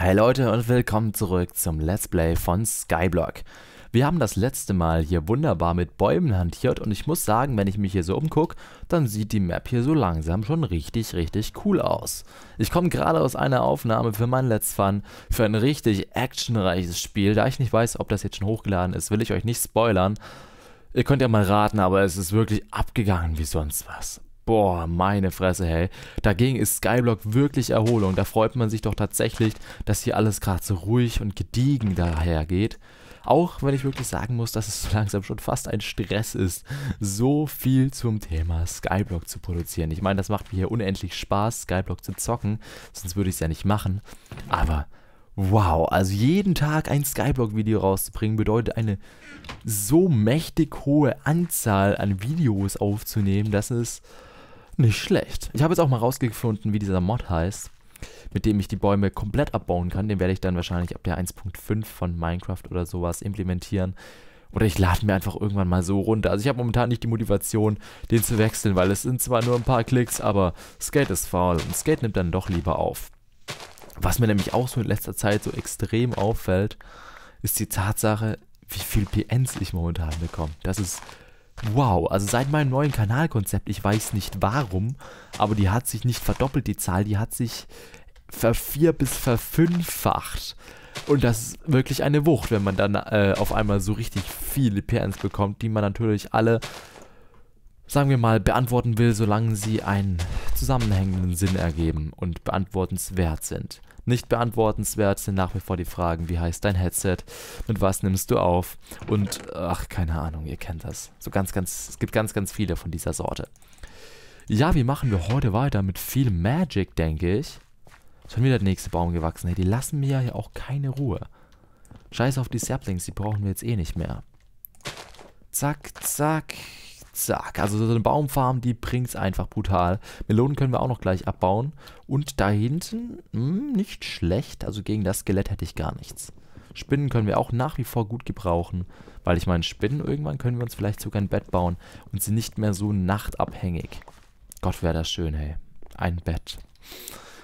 Hey Leute und willkommen zurück zum Let's Play von Skyblock. Wir haben das letzte Mal hier wunderbar mit Bäumen hantiert und ich muss sagen, wenn ich mich hier so umgucke, dann sieht die Map hier so langsam schon richtig, richtig cool aus. Ich komme gerade aus einer Aufnahme für mein Let's Fun, für ein richtig actionreiches Spiel. Da ich nicht weiß, ob das jetzt schon hochgeladen ist, will ich euch nicht spoilern. Ihr könnt ja mal raten, aber es ist wirklich abgegangen wie sonst was. Boah, meine Fresse, hey. Dagegen ist Skyblock wirklich Erholung. Da freut man sich doch tatsächlich, dass hier alles gerade so ruhig und gediegen dahergeht. Auch wenn ich wirklich sagen muss, dass es so langsam schon fast ein Stress ist, so viel zum Thema Skyblock zu produzieren. Ich meine, das macht mir hier unendlich Spaß, Skyblock zu zocken, sonst würde ich es ja nicht machen. Aber wow, also jeden Tag ein Skyblock-Video rauszubringen, bedeutet eine so mächtig hohe Anzahl an Videos aufzunehmen, dass es nicht schlecht. Ich habe jetzt auch mal rausgefunden, wie dieser Mod heißt, mit dem ich die Bäume komplett abbauen kann. Den werde ich dann wahrscheinlich ab der 1.5 von Minecraft oder sowas implementieren. Oder ich lade mir einfach irgendwann mal so runter. Also ich habe momentan nicht die Motivation, den zu wechseln, weil es sind zwar nur ein paar Klicks, aber Skate ist faul und Skate nimmt dann doch lieber auf. Was mir nämlich auch so in letzter Zeit so extrem auffällt, ist die Tatsache, wie viel PNs ich momentan bekomme. Das ist Wow, also seit meinem neuen Kanalkonzept, ich weiß nicht warum, aber die hat sich nicht verdoppelt, die Zahl, die hat sich vervier- bis verfünffacht. Und das ist wirklich eine Wucht, wenn man dann äh, auf einmal so richtig viele PNs bekommt, die man natürlich alle, sagen wir mal, beantworten will, solange sie einen zusammenhängenden Sinn ergeben und beantwortenswert sind. Nicht beantwortenswert sind nach wie vor die Fragen, wie heißt dein Headset, mit was nimmst du auf und ach, keine Ahnung, ihr kennt das. So ganz, ganz, es gibt ganz, ganz viele von dieser Sorte. Ja, wie machen wir heute weiter? Mit viel Magic, denke ich. Schon wieder der nächste Baum gewachsen. Hey, die lassen mir ja auch keine Ruhe. Scheiß auf die Saplings, die brauchen wir jetzt eh nicht mehr. Zack, zack. Zack, also so eine Baumfarm, die bringt es einfach brutal. Melonen können wir auch noch gleich abbauen. Und da hinten, mh, hm, nicht schlecht. Also gegen das Skelett hätte ich gar nichts. Spinnen können wir auch nach wie vor gut gebrauchen. Weil ich meine, Spinnen, irgendwann können wir uns vielleicht sogar ein Bett bauen und sind nicht mehr so nachtabhängig. Gott, wäre das schön, hey. Ein Bett.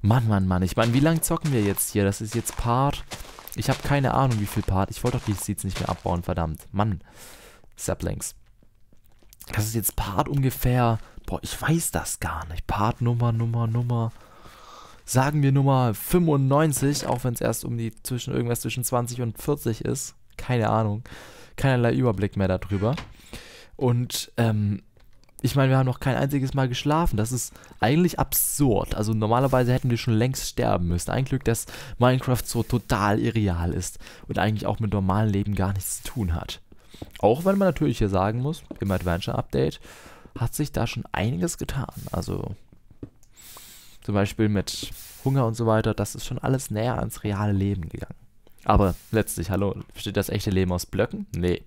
Mann, Mann, Mann. Ich meine, wie lange zocken wir jetzt hier? Das ist jetzt Part... Ich habe keine Ahnung, wie viel Part. Ich wollte doch die Seeds nicht mehr abbauen, verdammt. Mann. Saplings. Das ist jetzt Part ungefähr. Boah, ich weiß das gar nicht. Part Nummer, Nummer, Nummer. Sagen wir Nummer 95, auch wenn es erst um die zwischen irgendwas zwischen 20 und 40 ist. Keine Ahnung. Keinerlei Überblick mehr darüber. Und ähm, ich meine, wir haben noch kein einziges Mal geschlafen. Das ist eigentlich absurd. Also normalerweise hätten wir schon längst sterben müssen. Ein Glück, dass Minecraft so total irreal ist und eigentlich auch mit normalem Leben gar nichts zu tun hat. Auch wenn man natürlich hier sagen muss, im Adventure-Update hat sich da schon einiges getan. Also zum Beispiel mit Hunger und so weiter, das ist schon alles näher ans reale Leben gegangen. Aber letztlich, hallo, besteht das echte Leben aus Blöcken? Nee.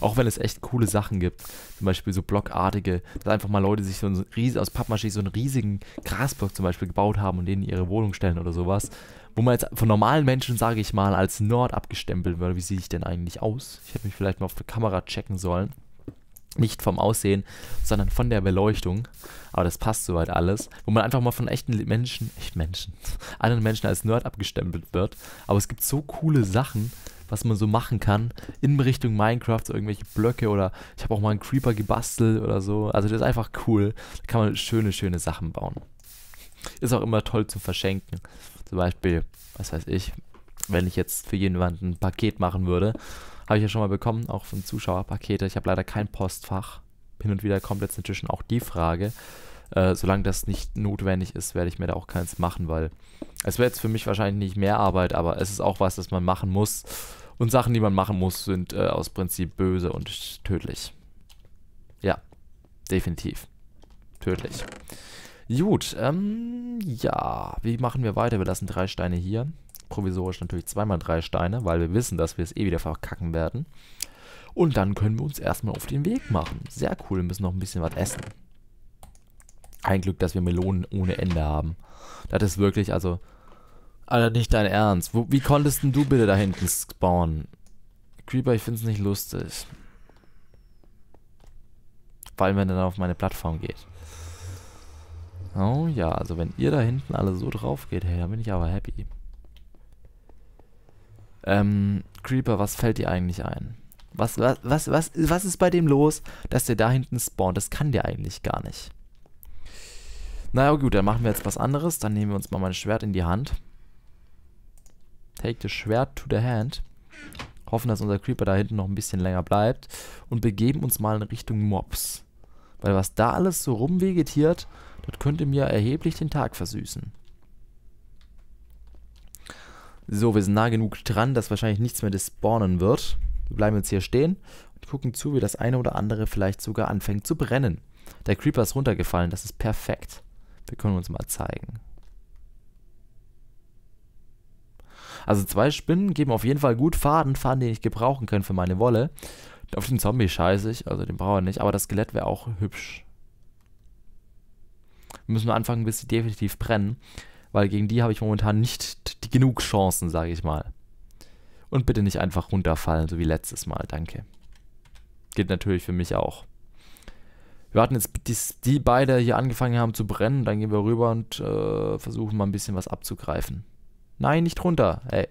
Auch wenn es echt coole Sachen gibt. Zum Beispiel so blockartige, dass einfach mal Leute sich so ein aus Pappmaché so einen riesigen Grasblock zum Beispiel gebaut haben und denen ihre Wohnung stellen oder sowas wo man jetzt von normalen Menschen, sage ich mal, als Nord abgestempelt würde. Wie sehe ich denn eigentlich aus? Ich hätte mich vielleicht mal auf die Kamera checken sollen. Nicht vom Aussehen, sondern von der Beleuchtung. Aber das passt soweit alles. Wo man einfach mal von echten Menschen, echt Menschen, anderen Menschen als Nerd abgestempelt wird. Aber es gibt so coole Sachen, was man so machen kann in Richtung Minecraft, so irgendwelche Blöcke oder ich habe auch mal einen Creeper gebastelt oder so. Also das ist einfach cool. Da kann man schöne, schöne Sachen bauen. Ist auch immer toll zu verschenken. Zum Beispiel, was weiß ich, wenn ich jetzt für jemanden ein Paket machen würde, habe ich ja schon mal bekommen, auch von Zuschauerpakete. Ich habe leider kein Postfach. Hin und wieder kommt jetzt inzwischen auch die Frage. Äh, solange das nicht notwendig ist, werde ich mir da auch keins machen, weil es wäre jetzt für mich wahrscheinlich nicht mehr Arbeit, aber es ist auch was, das man machen muss. Und Sachen, die man machen muss, sind äh, aus Prinzip böse und tödlich. Ja, definitiv. Tödlich. Gut, ähm, ja, wie machen wir weiter? Wir lassen drei Steine hier. Provisorisch natürlich zweimal drei Steine, weil wir wissen, dass wir es eh wieder verkacken werden. Und dann können wir uns erstmal auf den Weg machen. Sehr cool, wir müssen noch ein bisschen was essen. Ein Glück, dass wir Melonen ohne Ende haben. Das ist wirklich, also, Alter, nicht dein Ernst. Wo, wie konntest denn du bitte da hinten spawnen? Creeper, ich find's nicht lustig. Vor allem, wenn er dann auf meine Plattform geht. Oh ja, also wenn ihr da hinten alle so drauf geht, hey, dann bin ich aber happy. Ähm, Creeper, was fällt dir eigentlich ein? Was, was, was, was, was ist bei dem los, dass der da hinten spawnt? Das kann der eigentlich gar nicht. Naja, gut, dann machen wir jetzt was anderes. Dann nehmen wir uns mal mein Schwert in die Hand. Take the Schwert to the hand. Hoffen, dass unser Creeper da hinten noch ein bisschen länger bleibt. Und begeben uns mal in Richtung Mobs. Weil was da alles so rumvegetiert, das könnte mir erheblich den Tag versüßen. So, wir sind nah genug dran, dass wahrscheinlich nichts mehr despawnen wird. Wir bleiben jetzt hier stehen und gucken zu, wie das eine oder andere vielleicht sogar anfängt zu brennen. Der Creeper ist runtergefallen, das ist perfekt. Wir können uns mal zeigen. Also zwei Spinnen geben auf jeden Fall gut Faden, Faden, den ich gebrauchen kann für meine Wolle. Auf den Zombie scheiße ich, also den brauche ich nicht, aber das Skelett wäre auch hübsch müssen wir anfangen, bis sie definitiv brennen, weil gegen die habe ich momentan nicht die genug Chancen, sage ich mal. Und bitte nicht einfach runterfallen, so wie letztes Mal, danke. Geht natürlich für mich auch. Wir warten jetzt, bis die beide hier angefangen haben zu brennen, dann gehen wir rüber und äh, versuchen mal ein bisschen was abzugreifen. Nein, nicht runter, ey.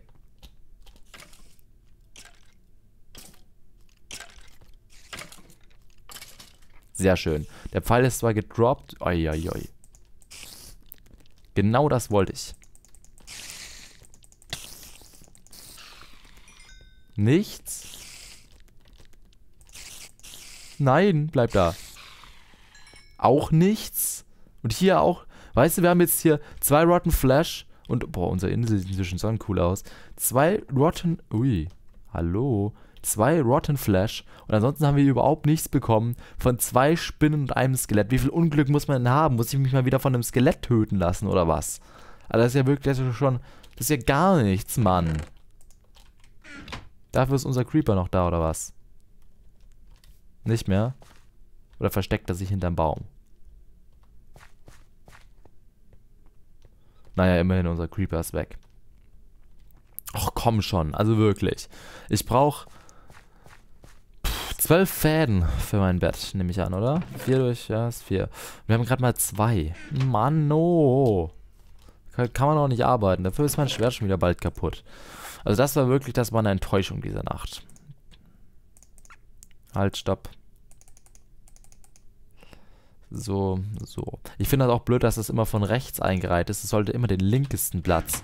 Sehr schön. Der Pfeil ist zwar gedroppt. Oi, oi, oi. Genau das wollte ich. Nichts? Nein, bleib da. Auch nichts. Und hier auch. Weißt du, wir haben jetzt hier zwei Rotten Flash und. Boah, unsere Insel sieht inzwischen so cool aus. Zwei Rotten. Ui. Hallo zwei Rotten Flash und ansonsten haben wir überhaupt nichts bekommen von zwei Spinnen und einem Skelett. Wie viel Unglück muss man denn haben? Muss ich mich mal wieder von einem Skelett töten lassen oder was? Also das ist ja wirklich das ist schon, das ist ja gar nichts, Mann. Dafür ist unser Creeper noch da oder was? Nicht mehr? Oder versteckt er sich hinterm Baum? Naja, immerhin unser Creeper ist weg. Ach komm schon, also wirklich. Ich brauche Zwölf Fäden für mein Bett, nehme ich an, oder? Vier durch, ja, ist vier. Wir haben gerade mal zwei. Mann, oh. Kann, kann man auch nicht arbeiten. Dafür ist mein Schwert schon wieder bald kaputt. Also das war wirklich, das war eine Enttäuschung dieser Nacht. Halt, stopp. So, so. Ich finde das auch blöd, dass das immer von rechts eingereiht ist. Es sollte immer den linkesten Platz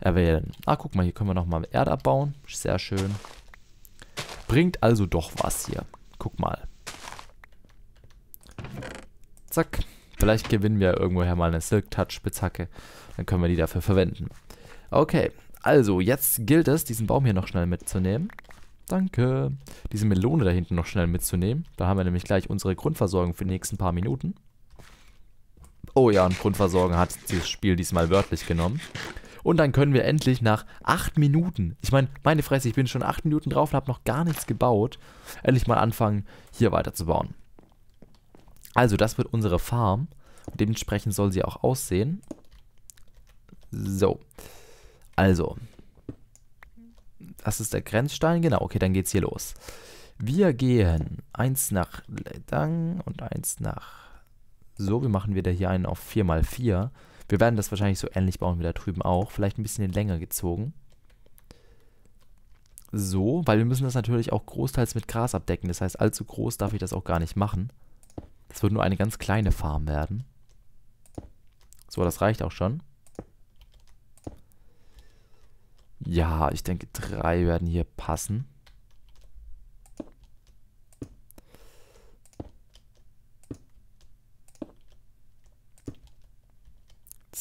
erwählen. Ah, guck mal, hier können wir nochmal Erde abbauen. Sehr schön. Bringt also doch was hier. Guck mal. Zack. Vielleicht gewinnen wir irgendwoher mal eine Silk Touch Spitzhacke. Dann können wir die dafür verwenden. Okay, also jetzt gilt es, diesen Baum hier noch schnell mitzunehmen. Danke. Diese Melone da hinten noch schnell mitzunehmen. Da haben wir nämlich gleich unsere Grundversorgung für die nächsten paar Minuten. Oh ja, und Grundversorgung hat dieses Spiel diesmal wörtlich genommen. Und dann können wir endlich nach 8 Minuten, ich meine, meine Fresse, ich bin schon 8 Minuten drauf und habe noch gar nichts gebaut, endlich mal anfangen, hier weiterzubauen. Also, das wird unsere Farm. Und dementsprechend soll sie auch aussehen. So. Also. Das ist der Grenzstein. Genau, okay, dann geht's hier los. Wir gehen eins nach Dang und eins nach. So, wie machen wir da hier einen auf 4x4? Wir werden das wahrscheinlich so ähnlich bauen wie da drüben auch. Vielleicht ein bisschen länger gezogen. So, weil wir müssen das natürlich auch großteils mit Gras abdecken. Das heißt, allzu groß darf ich das auch gar nicht machen. Das wird nur eine ganz kleine Farm werden. So, das reicht auch schon. Ja, ich denke, drei werden hier passen.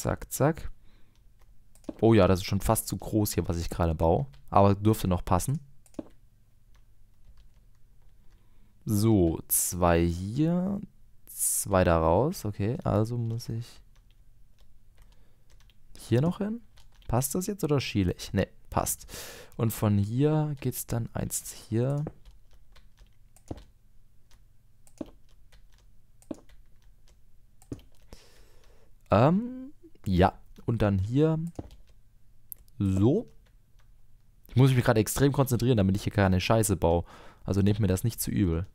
Zack, zack. Oh ja, das ist schon fast zu groß hier, was ich gerade baue. Aber dürfte noch passen. So, zwei hier. Zwei da raus. Okay, also muss ich hier noch hin. Passt das jetzt oder schiele ich? Ne, passt. Und von hier geht es dann eins hier. Ähm, ja. Und dann hier. So. Ich muss mich gerade extrem konzentrieren, damit ich hier keine Scheiße baue. Also nehmt mir das nicht zu übel.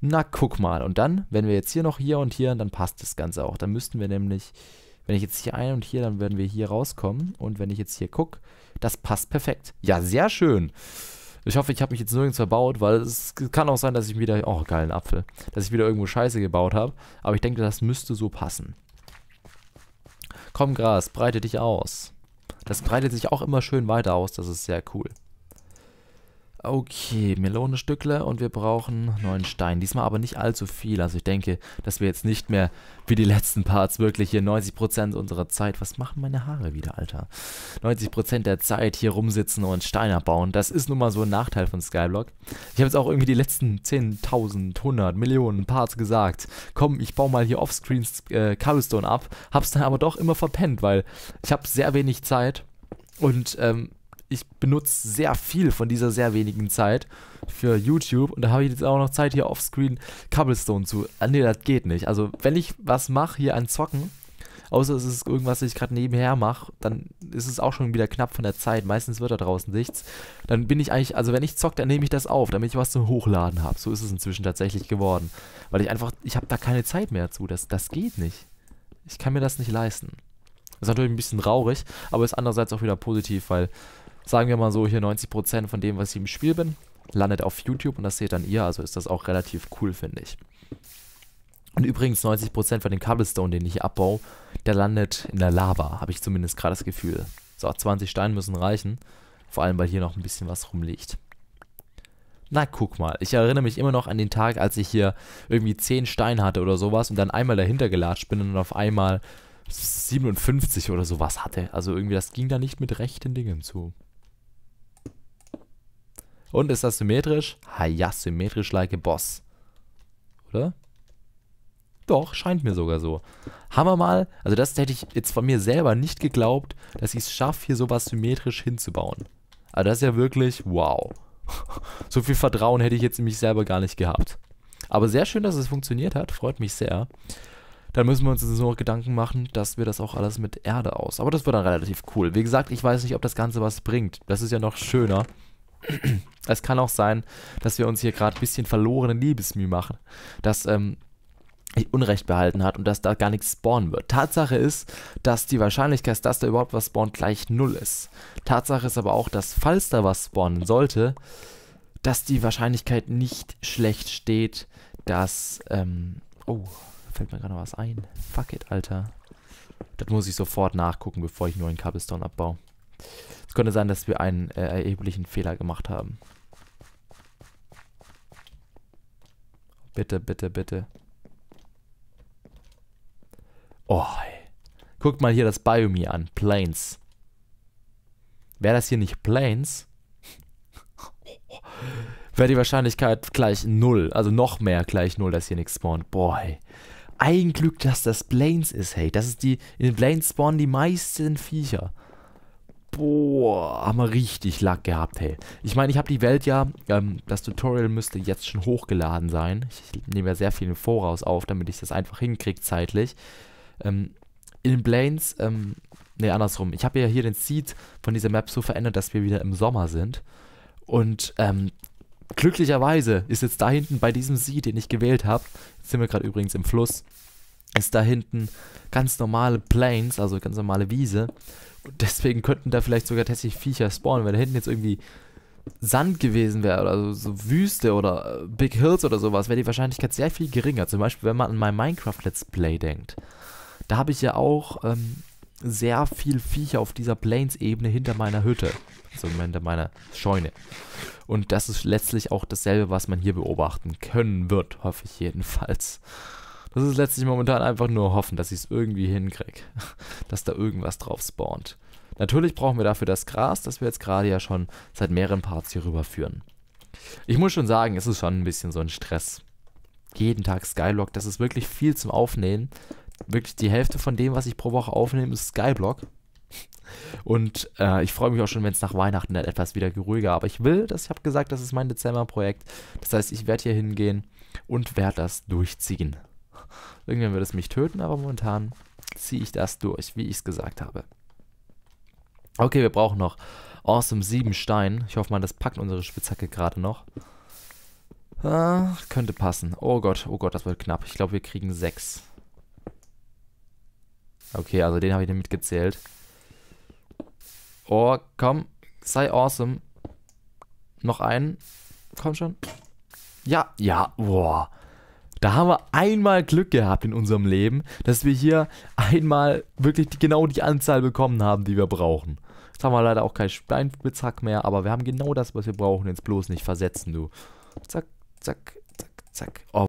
Na, guck mal. Und dann, wenn wir jetzt hier noch hier und hier, dann passt das Ganze auch. Dann müssten wir nämlich, wenn ich jetzt hier ein und hier, dann werden wir hier rauskommen. Und wenn ich jetzt hier gucke, das passt perfekt. Ja, sehr schön. Ich hoffe, ich habe mich jetzt nirgends verbaut, weil es kann auch sein, dass ich wieder, oh, geilen Apfel, dass ich wieder irgendwo Scheiße gebaut habe. Aber ich denke, das müsste so passen. Komm Gras, breite dich aus. Das breitet sich auch immer schön weiter aus, das ist sehr cool. Okay, Melonenstückle und wir brauchen neuen Stein. Diesmal aber nicht allzu viel. Also ich denke, dass wir jetzt nicht mehr wie die letzten Parts wirklich hier 90% unserer Zeit... Was machen meine Haare wieder, Alter? 90% der Zeit hier rumsitzen und Steine bauen. Das ist nun mal so ein Nachteil von Skyblock. Ich habe jetzt auch irgendwie die letzten 10.000, 100 Millionen Parts gesagt. Komm, ich baue mal hier offscreen äh, Cobblestone ab. Hab's dann aber doch immer verpennt, weil ich habe sehr wenig Zeit und... Ähm, ich benutze sehr viel von dieser sehr wenigen Zeit für YouTube und da habe ich jetzt auch noch Zeit hier offscreen Cobblestone zu. Ah, nee, das geht nicht. Also, wenn ich was mache hier an Zocken, außer es ist irgendwas, das ich gerade nebenher mache, dann ist es auch schon wieder knapp von der Zeit. Meistens wird da draußen nichts. Dann bin ich eigentlich, also wenn ich zocke, dann nehme ich das auf, damit ich was zum Hochladen habe. So ist es inzwischen tatsächlich geworden. Weil ich einfach, ich habe da keine Zeit mehr zu. Das, das geht nicht. Ich kann mir das nicht leisten. Das ist natürlich ein bisschen traurig, aber ist andererseits auch wieder positiv, weil sagen wir mal so, hier 90% von dem, was ich im Spiel bin, landet auf YouTube und das seht dann ihr, also ist das auch relativ cool, finde ich. Und übrigens 90% von dem Cobblestone, den ich hier abbaue, der landet in der Lava, habe ich zumindest gerade das Gefühl. So, 20 Steine müssen reichen, vor allem, weil hier noch ein bisschen was rumliegt. Na, guck mal, ich erinnere mich immer noch an den Tag, als ich hier irgendwie 10 Steine hatte oder sowas und dann einmal dahinter gelatscht bin und auf einmal 57 oder sowas hatte. Also irgendwie, das ging da nicht mit rechten Dingen zu. Und ist das symmetrisch? Ha ja, symmetrisch like a boss. Oder? Doch, scheint mir sogar so. Haben wir mal, also das hätte ich jetzt von mir selber nicht geglaubt, dass ich es schaffe, hier sowas symmetrisch hinzubauen. Also das ist ja wirklich wow. so viel Vertrauen hätte ich jetzt in mich selber gar nicht gehabt. Aber sehr schön, dass es funktioniert hat, freut mich sehr. Dann müssen wir uns jetzt nur noch Gedanken machen, dass wir das auch alles mit Erde aus. Aber das wird dann relativ cool. Wie gesagt, ich weiß nicht, ob das Ganze was bringt. Das ist ja noch schöner es kann auch sein, dass wir uns hier gerade ein bisschen verlorene Liebesmüh machen. Dass ähm, Unrecht behalten hat und dass da gar nichts spawnen wird. Tatsache ist, dass die Wahrscheinlichkeit, dass da überhaupt was spawnt, gleich null ist. Tatsache ist aber auch, dass falls da was spawnen sollte, dass die Wahrscheinlichkeit nicht schlecht steht, dass, ähm, oh, fällt mir gerade noch was ein. Fuck it, Alter. Das muss ich sofort nachgucken, bevor ich nur einen Cobblestone abbaue. Es könnte sein, dass wir einen äh, erheblichen Fehler gemacht haben. Bitte, bitte, bitte. Oh, ey. Guckt mal hier das Biome an. Plains. Wäre das hier nicht Plains, wäre die Wahrscheinlichkeit gleich null. Also noch mehr gleich null, dass hier nichts spawnt. Boah, ey. Ein Glück, dass das Plains ist, hey. Das ist die, in den Plains spawnen die meisten Viecher boah, haben wir richtig Lack gehabt, hey. Ich meine, ich habe die Welt ja, ähm, das Tutorial müsste jetzt schon hochgeladen sein. Ich, nehme ja sehr viel im Voraus auf, damit ich das einfach hinkriege zeitlich. Ähm, in Blaines, ähm, ne, andersrum. Ich habe ja hier den Seed von dieser Map so verändert, dass wir wieder im Sommer sind. Und ähm, glücklicherweise ist jetzt da hinten bei diesem Seed, den ich gewählt habe, jetzt sind wir gerade übrigens im Fluss, ist da hinten ganz normale Plains, also ganz normale Wiese. Und deswegen könnten da vielleicht sogar tatsächlich Viecher spawnen, wenn da hinten jetzt irgendwie Sand gewesen wäre oder so, so, Wüste oder äh, Big Hills oder sowas, wäre die Wahrscheinlichkeit sehr viel geringer. Zum Beispiel, wenn man an mein Minecraft Let's Play denkt. Da habe ich ja auch ähm, sehr viel Viecher auf dieser Plains-Ebene hinter meiner Hütte. Also hinter meiner Scheune. Und das ist letztlich auch dasselbe, was man hier beobachten können wird, hoffe ich jedenfalls. Das ist letztlich momentan einfach nur hoffen, dass ich es irgendwie hinkriege, dass da irgendwas drauf spawnt. Natürlich brauchen wir dafür das Gras, das wir jetzt gerade ja schon seit mehreren Parts hier rüberführen. Ich muss schon sagen, es ist schon ein bisschen so ein Stress. Jeden Tag Skyblock, das ist wirklich viel zum Aufnehmen. Wirklich die Hälfte von dem, was ich pro Woche aufnehme, ist Skyblock. Und äh, ich freue mich auch schon, wenn es nach Weihnachten dann etwas wieder ruhiger. Aber ich will, das, ich habe gesagt, das ist mein Dezember-Projekt. Das heißt, ich werde hier hingehen und werde das durchziehen. Irgendwann wird es mich töten, aber momentan ziehe ich das durch, wie ich es gesagt habe. Okay, wir brauchen noch Awesome 7 Stein. Ich hoffe mal, das packt unsere Spitzhacke gerade noch. Ah, könnte passen. Oh Gott, oh Gott, das wird knapp. Ich glaube, wir kriegen 6. Okay, also den habe ich nicht mitgezählt. Oh, komm. Sei awesome. Noch einen. Komm schon. Ja, ja. Boah. Da haben wir einmal Glück gehabt in unserem Leben, dass wir hier einmal wirklich die, genau die Anzahl bekommen haben, die wir brauchen. Jetzt haben wir leider auch keinen Steinbezack mehr, aber wir haben genau das, was wir brauchen, jetzt bloß nicht versetzen, du. Zack, zack, zack, zack. Oh.